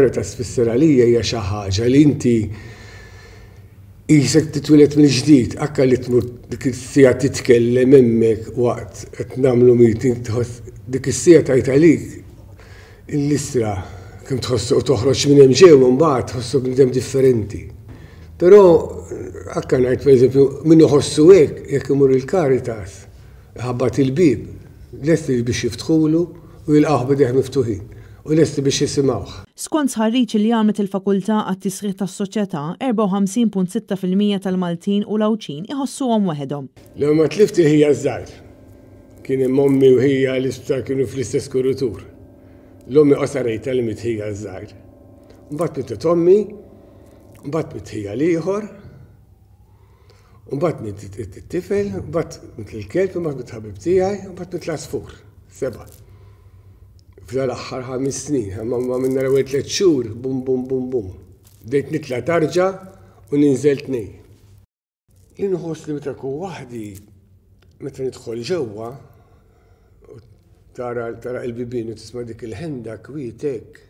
l-istoria ta' li hija xi ħaġa li inti jisek titwilet mill ġdid akka li tmur dik is-sija titkellem hemmhekk waqt qed nagħmlu meeting tħoss dik is-sija tajt għalik l-istra kemm tħossu u toħroġ minn hemm ġew mbagħad tħossu bnidem differenti. Però akka ngħid pereżempju min iħossu hekk jekk imur il-Karitas ħabbat il-bib lest biex jiftħulu u jilqaħ bideħ miftuħin u lesti biex jisimawħ. Skont sħarriċ li għamlet il-fakulta għat tisriħ tas soċieta, 54.6% tal-Maltin u lawċin iħossu għom wahedom. l wahedhom. t-lifti hija żgħar. Kien mommi u hija l istra kienu fl-istess kurutur. L-ommi qosarejt tal-mit hija żgħar. mit t-tommi, mbagħad mit hija liħor, ieħor mit t tifel mbagħad mit l kelb mbagħad mit ħabib tijaj, mbagħad mit l-asfur. Seba' fl aħħar ħames snin, ma minna rawet tliet xhur, bum bum bum bum. Dejt nitla tarġa u ninżel tnej. Inħoss li meta kun waħdi, meta nidħol ġewwa, tara tara il-bibin u tisma' dik il-ħenda kwietek.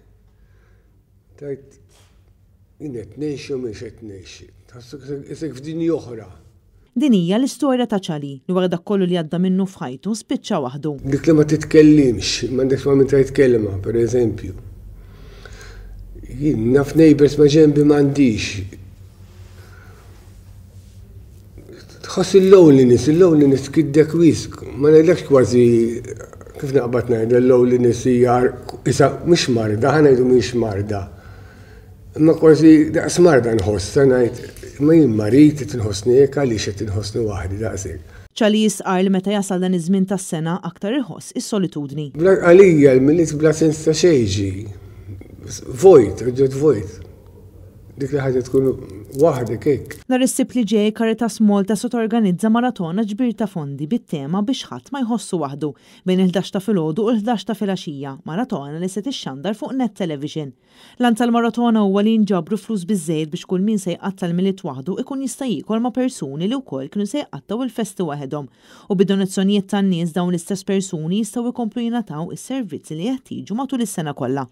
Tajt, innet nejxu miex qed nejxi. Tħassu isek oħra. Din hija l-istorja ta' ċali li wara dak kollu li għadda minnu f'ħajtu spiċċa waħdu. Dik li ma titkellimx, m'għandek ma minn tajt kelma, pereżempju. Jien naf neighbors ma ġenbi m'għandix tħoss il lowliness il lowliness kiddek wisk, ma nejdekx kważi kif naqbad ngħidu l lowliness hija isa mhix marda, ħana ngħidu marda. Imma kważi daqs marda nħoss, ngħid ma jimmarit tinħosnieka li xe tinħosni wahdi daqsik. ċali jisqar li meta jasal dan iż-żmien tas-sena aktar iħoss is-solitudni. Għalija l-milit bla sens ta' xejġi. Vojt, rġet vojt dik li ħagġa tkun waħda kik. Nar is-sib li ġej Karitas Malta sot organizza maratona ġbir ta' fondi bit-tema biex ħadd ma jħossu waħdu bejn il-11 ta' filgħodu u l-11 ta' filgħaxija, maratona li se tixxandar fuq net television. Lan tal-maratona huwa li nġabru flus biżejjed biex kull min se jqattal milit waħdu ikun jista' jikol ma' persuni li wkoll kienu se jqattaw il-festi waħedhom u bid-donazzjonijiet tan-nies dawn l-istess persuni jistgħu jkomplu jingħataw is-servizzi li jeħtieġu matul is-sena kollha.